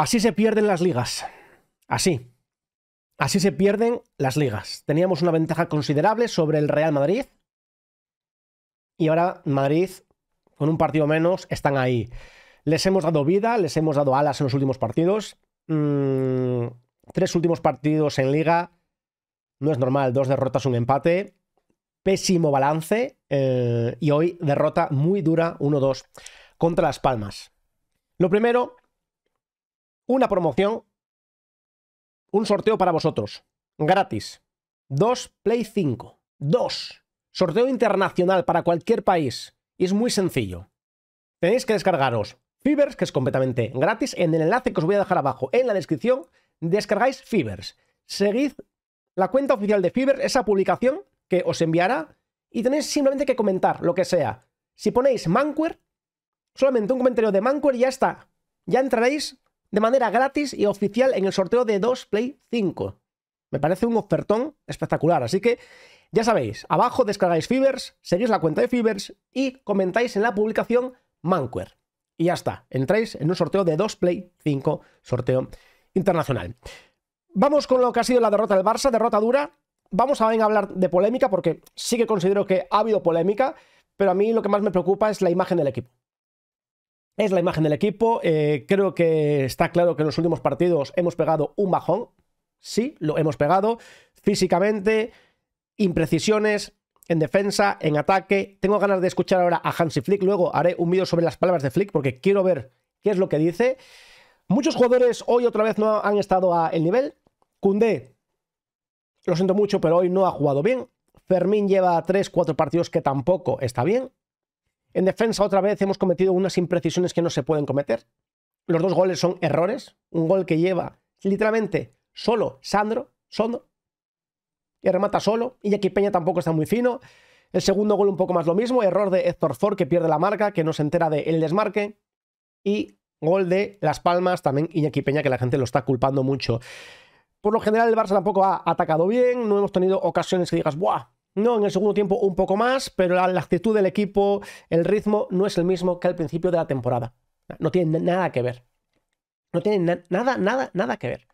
Así se pierden las ligas. Así. Así se pierden las ligas. Teníamos una ventaja considerable sobre el Real Madrid. Y ahora Madrid, con un partido menos, están ahí. Les hemos dado vida, les hemos dado alas en los últimos partidos. Mm, tres últimos partidos en liga. No es normal, dos derrotas, un empate. Pésimo balance. Eh, y hoy derrota muy dura, 1-2, contra Las Palmas. Lo primero, una promoción, un sorteo para vosotros, gratis. Dos Play 5. Dos. Sorteo internacional para cualquier país. Y es muy sencillo. Tenéis que descargaros Fibers, que es completamente gratis. En el enlace que os voy a dejar abajo en la descripción, descargáis Fibers. Seguid la cuenta oficial de Fivers, esa publicación que os enviará. Y tenéis simplemente que comentar lo que sea. Si ponéis Manquer, solamente un comentario de Manquer y ya está. Ya entraréis de manera gratis y oficial en el sorteo de 2 Play 5. Me parece un ofertón espectacular, así que ya sabéis, abajo descargáis Fibers, seguís la cuenta de Fibers y comentáis en la publicación Manquer. Y ya está, entráis en un sorteo de 2 Play 5, sorteo internacional. Vamos con lo que ha sido la derrota del Barça, derrota dura. Vamos a, a hablar de polémica porque sí que considero que ha habido polémica, pero a mí lo que más me preocupa es la imagen del equipo es la imagen del equipo. Eh, creo que está claro que en los últimos partidos hemos pegado un bajón. Sí, lo hemos pegado. Físicamente, imprecisiones en defensa, en ataque. Tengo ganas de escuchar ahora a Hansi Flick. Luego haré un vídeo sobre las palabras de Flick porque quiero ver qué es lo que dice. Muchos jugadores hoy otra vez no han estado al nivel. Cundé, lo siento mucho, pero hoy no ha jugado bien. Fermín lleva 3-4 partidos que tampoco está bien. En defensa, otra vez, hemos cometido unas imprecisiones que no se pueden cometer. Los dos goles son errores. Un gol que lleva literalmente solo Sandro, solo que remata solo. Iñaki Peña tampoco está muy fino. El segundo gol un poco más lo mismo. Error de Héctor Ford que pierde la marca, que no se entera del desmarque. Y gol de Las Palmas, también Iñaki Peña, que la gente lo está culpando mucho. Por lo general el Barça tampoco ha atacado bien, no hemos tenido ocasiones que digas, ¡buah! No, en el segundo tiempo un poco más, pero la, actitud del equipo, el ritmo no es el mismo que al principio de la temporada. No tiene nada que ver. No tiene nada, nada, nada que ver.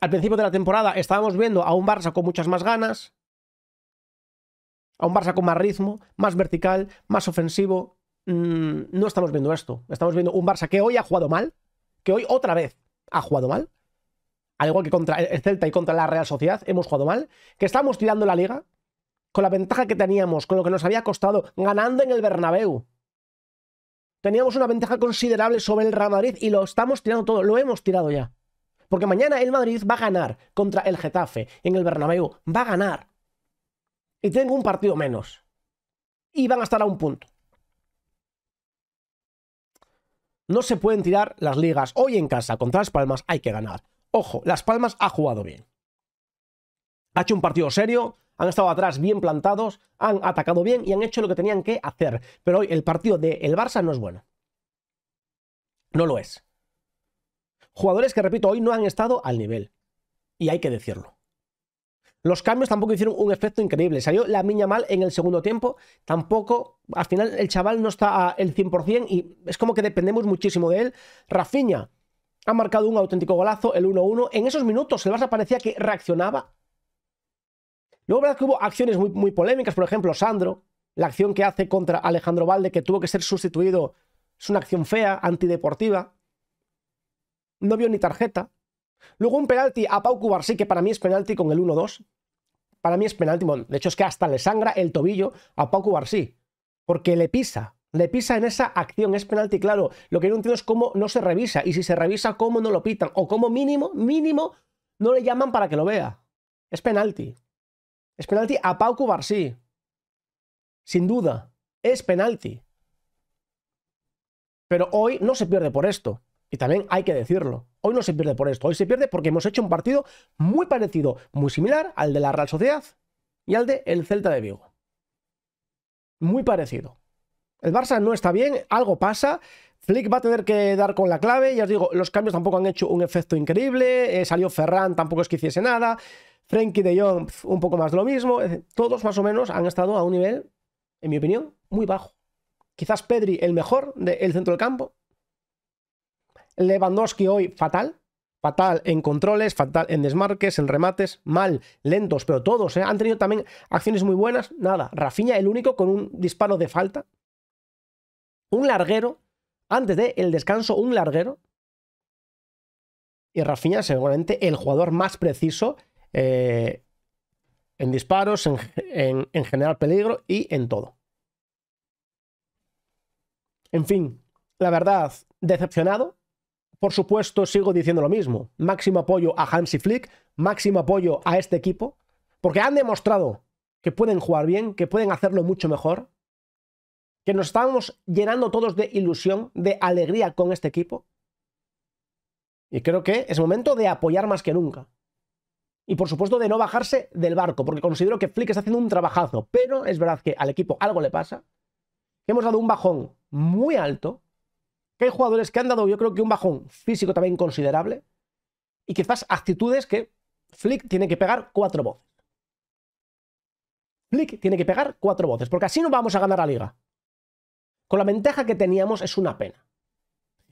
Al principio de la temporada estábamos viendo a un Barça con muchas más ganas, a un Barça con más ritmo, más vertical, más ofensivo. Mm, no estamos viendo esto. Estamos viendo un Barça que hoy ha jugado mal, que hoy otra vez ha jugado mal. Al igual que contra el Celta y contra la Real Sociedad, hemos jugado mal. Que estamos tirando la liga, con la ventaja que teníamos, con lo que nos había costado, ganando en el Bernabéu. Teníamos una ventaja considerable sobre el Real Madrid y lo estamos tirando todo, lo hemos tirado ya. Porque mañana el Madrid va a ganar contra el Getafe en el Bernabéu, va a ganar. Y tengo un partido menos. Y van a estar a un punto. No se pueden tirar las ligas. Hoy en casa contra Las Palmas hay que ganar. Ojo, Las Palmas ha jugado bien. Ha hecho un partido serio, han estado atrás bien plantados, han atacado bien y han hecho lo que tenían que hacer. Pero hoy el partido del el Barça no es bueno. No lo es. Jugadores que, repito, hoy no han estado al nivel. Y hay que decirlo. Los cambios tampoco hicieron un efecto increíble. Salió la miña mal en el segundo tiempo. Tampoco, al final, el chaval no está al 100% y es como que dependemos muchísimo de él. Rafiña ha marcado un auténtico golazo, el 1-1. En esos minutos el Barça parecía que reaccionaba Luego, verdad que hubo acciones muy, polémicas, por ejemplo, Sandro, la acción que hace contra Alejandro Valde, que tuvo que ser sustituido, es una acción fea, antideportiva. No vio ni tarjeta. Luego un penalti a Pau Cubarsí, que para mí es penalti con el 1-2. Para mí es penalti, de hecho es que hasta le sangra el tobillo a Pau Cubarsí, porque le pisa, le pisa en esa acción, es penalti, claro. Lo que no entiendo es cómo no se revisa, y si se revisa, cómo no lo pitan, o cómo mínimo, mínimo, no le llaman para que lo vea. Es penalti. Es penalti a Pau sí. Sin duda. Es penalti. Pero hoy no se pierde por esto. Y también hay que decirlo. Hoy no se pierde por esto. Hoy se pierde porque hemos hecho un partido muy parecido, muy similar al de la Real Sociedad y al de el Celta de Vigo. Muy parecido. El Barça no está bien, algo pasa. Flick va a tener que dar con la clave. Ya os digo, los cambios tampoco han hecho un efecto increíble. Eh, salió Ferran, tampoco es que hiciese nada. Frankie de Jong, un poco más de lo mismo. Todos más o menos han estado a un nivel, en mi opinión, muy bajo. Quizás Pedri, el mejor del centro del campo. Lewandowski hoy fatal. Fatal en controles, fatal en desmarques, en remates, mal, lentos, pero todos. ¿eh? Han tenido también acciones muy buenas. Nada, Rafinha el único con un disparo de falta. Un larguero. Antes del el descanso, un larguero. Y Rafinha seguramente el jugador más preciso eh, en disparos, en, general peligro y en todo. En fin, la verdad, decepcionado. Por supuesto, sigo diciendo lo mismo. Máximo apoyo a Hansi Flick, máximo apoyo a este equipo, porque han demostrado que pueden jugar bien, que pueden hacerlo mucho mejor, que nos estamos llenando todos de ilusión, de alegría con este equipo. Y creo que es momento de apoyar más que nunca y por supuesto de no bajarse del barco, porque considero que Flick está haciendo un trabajazo, pero es verdad que al equipo algo le pasa, que hemos dado un bajón muy alto, que hay jugadores que han dado yo creo que un bajón físico también considerable, y quizás actitudes que Flick tiene que pegar cuatro voces. Flick tiene que pegar cuatro voces, porque así no vamos a ganar la liga. Con la ventaja que teníamos es una pena.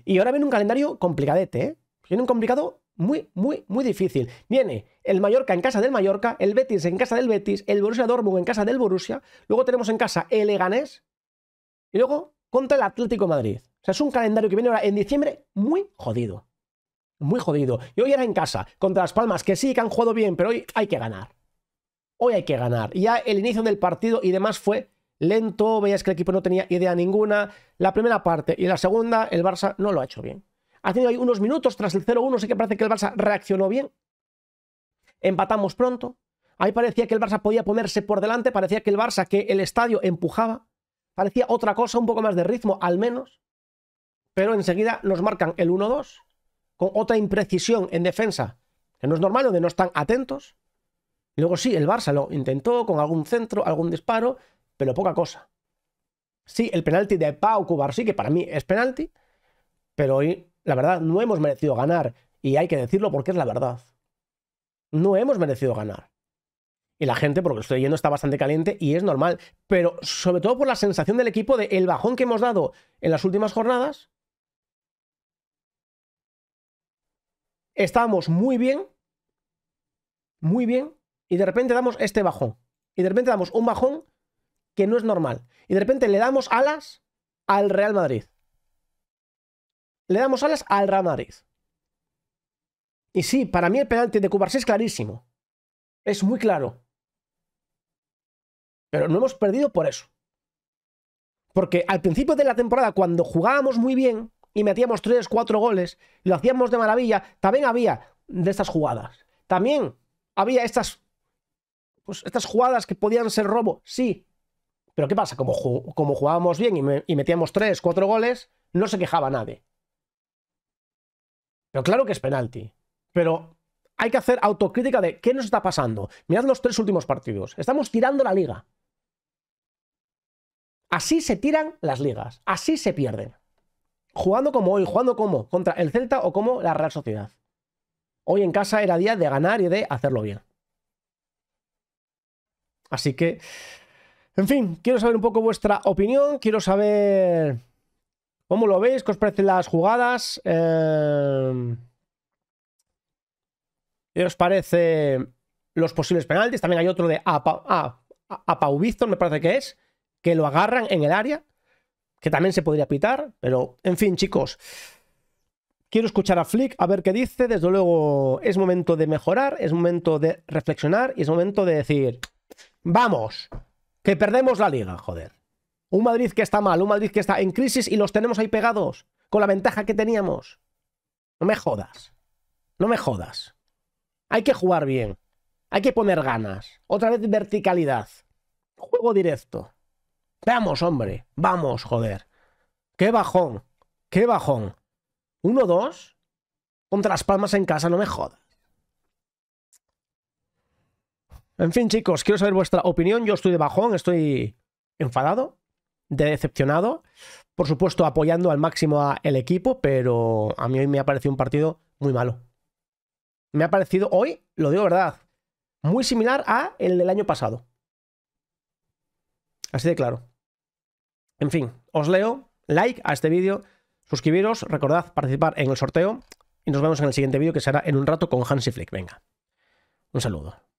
Y ahora viene un calendario complicadete, ¿eh? Viene un complicado muy, muy, muy difícil. Viene el Mallorca en casa del Mallorca, el Betis en casa del Betis, el Borussia Dortmund en casa del Borussia, luego tenemos en casa el Eganés y luego contra el Atlético Madrid. O sea, es un calendario que viene ahora en diciembre muy jodido. Muy jodido. Y hoy era en casa, contra Las Palmas, que sí que han jugado bien, pero hoy hay que ganar. Hoy hay que ganar. Y ya el inicio del partido y demás fue lento, veías que el equipo no tenía idea ninguna. La primera parte y la segunda, el Barça no lo ha hecho bien. Ha tenido ahí unos minutos tras el 0-1, sí que parece que el Barça reaccionó bien. Empatamos pronto. Ahí parecía que el Barça podía ponerse por delante, parecía que el Barça, que el estadio empujaba. Parecía otra cosa, un poco más de ritmo, al menos. Pero enseguida nos marcan el 1-2, con otra imprecisión en defensa, que no es normal, donde no están atentos. Y luego sí, el Barça lo intentó con algún centro, algún disparo, pero poca cosa. Sí, el penalti de Pau sí, que para mí es penalti, pero hoy la verdad, no hemos merecido ganar. Y hay que decirlo porque es la verdad. No hemos merecido ganar. Y la gente, porque estoy yendo, está bastante caliente y es normal. Pero sobre todo por la sensación del equipo de el bajón que hemos dado en las últimas jornadas. Estábamos muy bien. Muy bien. Y de repente damos este bajón. Y de repente damos un bajón que no es normal. Y de repente le damos alas al Real Madrid le damos alas al Ramárez. Y sí, para mí el penalti de Cubars es clarísimo. Es muy claro. Pero no hemos perdido por eso. Porque al principio de la temporada, cuando jugábamos muy bien y metíamos 3, 4 goles, lo hacíamos de maravilla, también había de estas jugadas. También había estas, pues, estas jugadas que podían ser robo, sí. Pero ¿qué pasa? Como, jugábamos bien y, y metíamos 3, 4 goles, no se quejaba nadie. Pero claro que es penalti. Pero hay que hacer autocrítica de qué nos está pasando. Mirad los tres últimos partidos. Estamos tirando la liga. Así se tiran las ligas. Así se pierden. Jugando como hoy, jugando como contra el Celta o como la Real Sociedad. Hoy en casa era día de ganar y de hacerlo bien. Así que, en fin, quiero saber un poco vuestra opinión, quiero saber ¿Cómo lo veis? ¿Qué os parecen las jugadas? Eh, ¿Qué os parece los posibles penaltis? También hay otro de ah, a me parece que es, que lo agarran en el área, que también se podría pitar, pero en fin, chicos. Quiero escuchar a Flick, a ver qué dice. Desde luego es momento de mejorar, es momento de reflexionar y es momento de decir, vamos, que perdemos la liga, joder. Un Madrid que está mal, un Madrid que está en crisis y los tenemos ahí pegados, con la ventaja que teníamos. No me jodas. No me jodas. Hay que jugar bien. Hay que poner ganas. Otra vez verticalidad. Juego directo. Vamos, hombre. Vamos, joder. Qué bajón. Qué bajón. Uno-dos contra las palmas en casa, no me jodas. En fin, chicos, quiero saber vuestra opinión. Yo estoy de bajón, estoy enfadado de decepcionado. Por supuesto, apoyando al máximo al equipo, pero a mí hoy me ha parecido un partido muy malo. Me ha parecido hoy, lo digo verdad, muy similar a el del año pasado. Así de claro. En fin, os leo, like a este vídeo, suscribiros, recordad participar en el sorteo y nos vemos en el siguiente vídeo que será en un rato con Hansi Flick. Venga, un saludo.